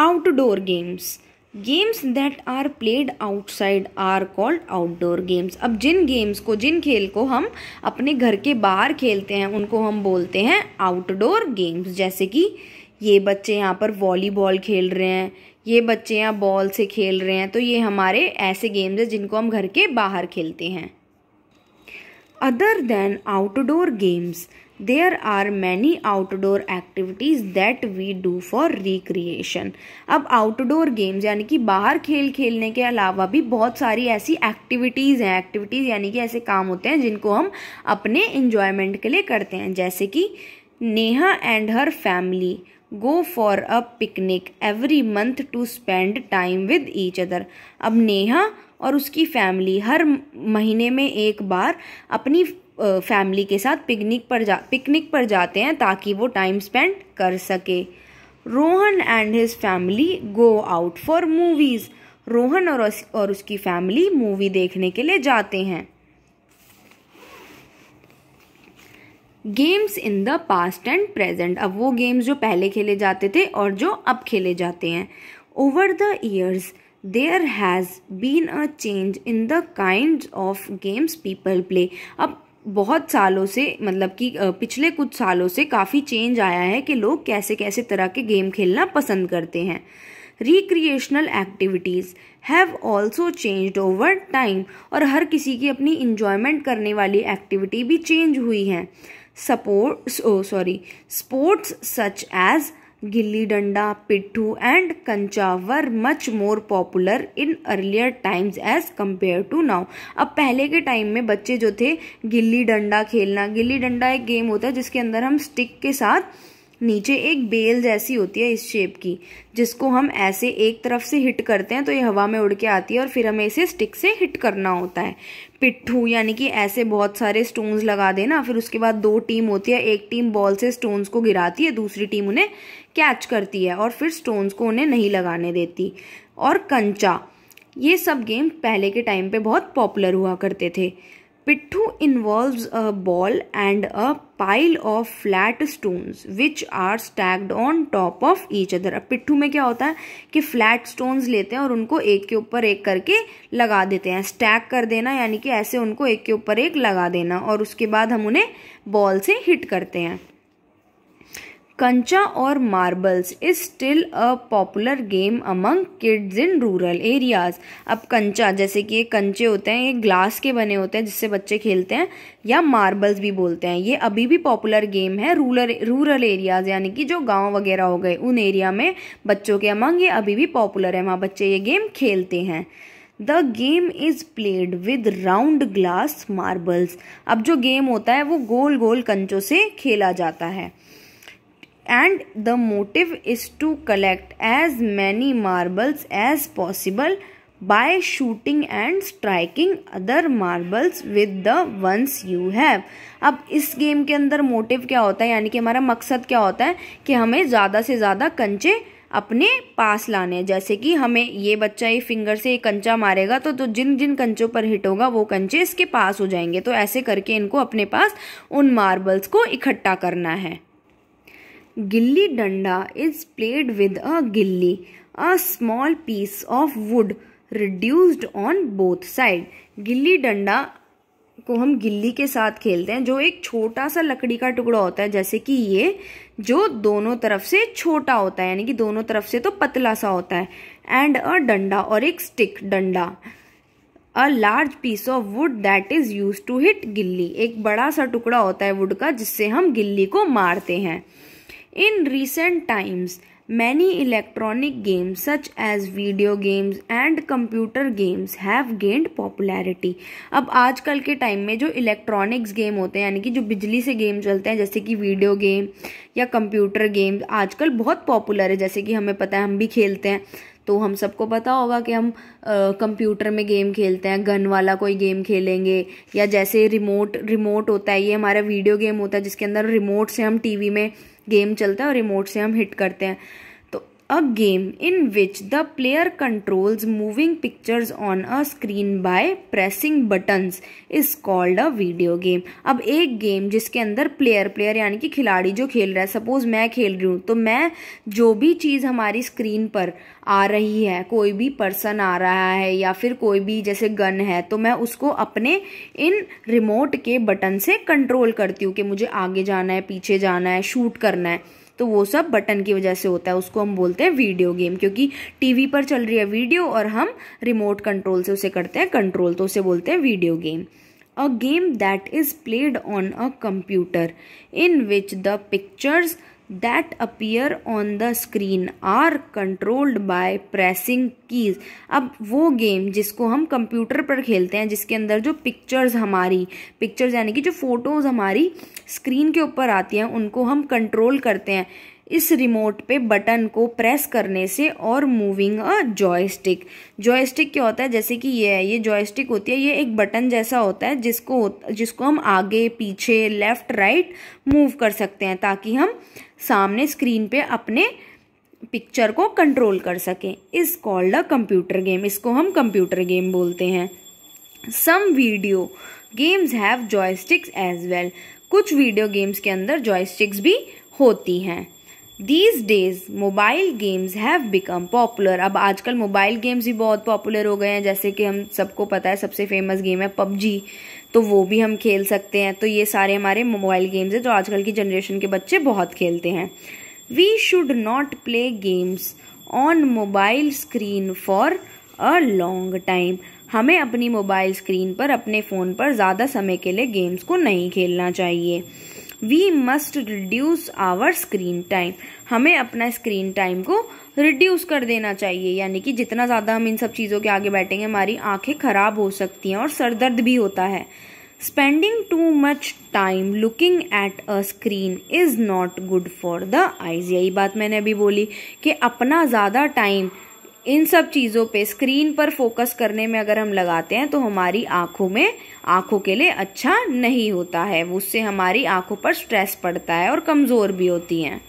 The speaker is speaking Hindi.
Outdoor games games that are played outside are called outdoor games अब जिन गेम्स को जिन खेल को हम अपने घर के बाहर खेलते हैं उनको हम बोलते हैं आउटडोर गेम्स जैसे कि ये बच्चे यहाँ पर वॉलीबॉल खेल रहे हैं ये बच्चे यहाँ बॉल से खेल रहे हैं तो ये हमारे ऐसे गेम्स हैं जिनको हम घर के बाहर खेलते हैं other than outdoor games there are many outdoor activities that we do for recreation अब आउटडोर गेम्स यानी कि बाहर खेल खेलने के अलावा भी बहुत सारी ऐसी एक्टिविटीज़ हैं एक्टिविटीज़ यानी कि ऐसे काम होते हैं जिनको हम अपने इंजॉयमेंट के लिए करते हैं जैसे कि Neha and her family go for a picnic every month to spend time with each other अब नेहा और उसकी फैमिली हर महीने में एक बार अपनी फैमिली के साथ पिकनिक पर जा पिकनिक पर जाते हैं ताकि वो टाइम स्पेंड कर सके Rohan and his family go out for movies Rohan और उस, और उसकी फैमिली मूवी देखने के लिए जाते हैं games in the past and present अब वो गेम्स जो पहले खेले जाते थे और जो अब खेले जाते हैं over the years there has been a change in the kind of games people play अब बहुत सालों से मतलब कि पिछले कुछ सालों से काफ़ी चेंज आया है कि लोग कैसे कैसे तरह के गेम खेलना पसंद करते हैं recreational activities have also change over time और हर किसी की अपनी इंजॉयमेंट करने वाली एक्टिविटी भी चेंज हुई है oh sorry sports such as gilli danda pitthu and kancha were much more popular in earlier times as compare to now अब पहले के टाइम में बच्चे जो थे गिल्ली डंडा खेलना गिल्ली डंडा एक गेम होता है जिसके अंदर हम स्टिक के साथ नीचे एक बेल जैसी होती है इस शेप की जिसको हम ऐसे एक तरफ से हिट करते हैं तो ये हवा में उड़ के आती है और फिर हमें इसे स्टिक से हिट करना होता है पिट्ठू यानी कि ऐसे बहुत सारे स्टोन्स लगा देना फिर उसके बाद दो टीम होती है एक टीम बॉल से स्टोन्स को गिराती है दूसरी टीम उन्हें कैच करती है और फिर स्टोन्स को उन्हें नहीं लगाने देती और कंचा ये सब गेम पहले के टाइम पे बहुत पॉपुलर हुआ करते थे pitthu involve a ball and a pile of flat stones which are stacked on top of each other अब पिट्ठू में क्या होता है कि फ्लैट स्टोन्स लेते हैं और उनको एक के ऊपर एक करके लगा देते हैं स्टैक कर देना यानी कि ऐसे उनको एक के ऊपर एक लगा देना और उसके बाद हम उन्हें बॉल से हिट करते हैं कंचा और marbles is still a popular game among kids in rural areas अब कंचा जैसे कि ये कंचे होते हैं ये ग्लास के बने होते हैं जिससे बच्चे खेलते हैं या मार्बल्स भी बोलते हैं ये अभी भी पॉपुलर गेम है रूरल रूरल एरियाज यानी कि जो गांव वगैरह हो गए उन एरिया में बच्चों के अमंग ये अभी भी पॉपुलर है वहाँ बच्चे ये गेम खेलते हैं the game is played with round glass marbles अब जो गेम होता है वो गोल गोल कंचों से खेला जाता है and the motive is to collect as many marbles as possible by shooting and striking other marbles with the ones you have अब इस गेम के अंदर मोटिव क्या होता है यानी कि हमारा मकसद क्या होता है कि हमें ज़्यादा से ज़्यादा कंचे अपने पास लाने हैं जैसे कि हमें ये बच्चा ये फिंगर से ये कंचा मारेगा तो, तो जिन जिन कंचों पर हिट होगा वो कंचे इसके पास हो जाएंगे तो ऐसे करके इनको अपने पास उन मार्बल्स को इकट्ठा करना है गिल्ली डंडा is played with a gilli a small piece of wood reduced on both side gilli danda को हम गिल्ली के साथ खेलते हैं जो एक छोटा सा लकड़ी का टुकड़ा होता है जैसे कि ये जो दोनों तरफ से छोटा होता है यानी कि दोनों तरफ से तो पतला सा होता है एंड अ डंडा और एक stick danda a large piece of wood that is use to hit gilli एक बड़ा सा टुकड़ा होता है वुड का जिससे हम गिल्ली को मारते हैं In recent times, many electronic games such as video games and computer games have gained popularity. अब आजकल के टाइम में जो इलेक्ट्रॉनिक्स गेम होते हैं यानी कि जो बिजली से गेम चलते हैं जैसे कि वीडियो गेम या कंप्यूटर गेम आजकल बहुत पॉपुलर है जैसे कि हमें पता है हम भी खेलते हैं तो हम सबको पता होगा कि हम कंप्यूटर में गेम खेलते हैं गन वाला कोई गेम खेलेंगे या जैसे रिमोट रिमोट होता है ये हमारा वीडियो गेम होता है जिसके अंदर रिमोट से हम टीवी में गेम चलता है और रिमोट से हम हिट करते हैं a game in which the player controls moving pictures on a screen by pressing buttons is called a video game. अब एक गेम जिसके अंदर प्लेयर प्लेयर यानी कि खिलाड़ी जो खेल रहा है सपोज मैं खेल रही हूँ तो मैं जो भी चीज़ हमारी स्क्रीन पर आ रही है कोई भी पर्सन आ रहा है या फिर कोई भी जैसे गन है तो मैं उसको अपने इन रिमोट के बटन से कंट्रोल करती हूँ कि मुझे आगे जाना है पीछे जाना है शूट करना है तो वो सब बटन की वजह से होता है उसको हम बोलते हैं वीडियो गेम क्योंकि टीवी पर चल रही है वीडियो और हम रिमोट कंट्रोल से उसे करते हैं कंट्रोल तो उसे बोलते हैं video game a game that is played on a computer in which the pictures that appear on the screen are controlled by pressing keys. अब वो गेम जिसको हम कंप्यूटर पर खेलते हैं जिसके अंदर जो पिक्चर्स हमारी पिक्चर्स यानी कि जो फोटोज़ हमारी स्क्रीन के ऊपर आती हैं उनको हम कंट्रोल करते हैं इस रिमोट पे बटन को प्रेस करने से और मूविंग अ जॉयस्टिक जॉयस्टिक क्या होता है जैसे कि ये है ये जॉयस्टिक होती है ये एक बटन जैसा होता है जिसको जिसको हम आगे पीछे लेफ्ट राइट मूव कर सकते हैं ताकि हम सामने स्क्रीन पे अपने पिक्चर को कंट्रोल कर सकें इस कॉल्ड अ कंप्यूटर गेम इसको हम कंप्यूटर गेम बोलते हैं some video games have joysticks as well कुछ वीडियो गेम्स के अंदर जॉयस्टिक्स भी होती हैं these days mobile games have become popular अब आजकल मोबाइल गेम्स भी बहुत पॉपुलर हो गए हैं जैसे कि हम सबको पता है सबसे फेमस गेम है पबजी तो वो भी हम खेल सकते हैं तो ये सारे हमारे मोबाइल गेम्स हैं जो आजकल की जनरेशन के बच्चे बहुत खेलते हैं we should not play games on mobile screen for a long time हमें अपनी मोबाइल स्क्रीन पर अपने फ़ोन पर ज़्यादा समय के लिए गेम्स को नहीं खेलना चाहिए we must reduce our screen time हमें अपना स्क्रीन टाइम को रिड्यूस कर देना चाहिए यानी कि जितना ज़्यादा हम इन सब चीज़ों के आगे बैठेंगे हमारी आंखें खराब हो सकती हैं और सरदर्द भी होता है spending too much time looking at a screen is not good for the eyes यही बात मैंने अभी बोली कि अपना ज़्यादा टाइम इन सब चीज़ों पे स्क्रीन पर फोकस करने में अगर हम लगाते हैं तो हमारी आंखों में आंखों के लिए अच्छा नहीं होता है उससे हमारी आंखों पर स्ट्रेस पड़ता है और कमज़ोर भी होती हैं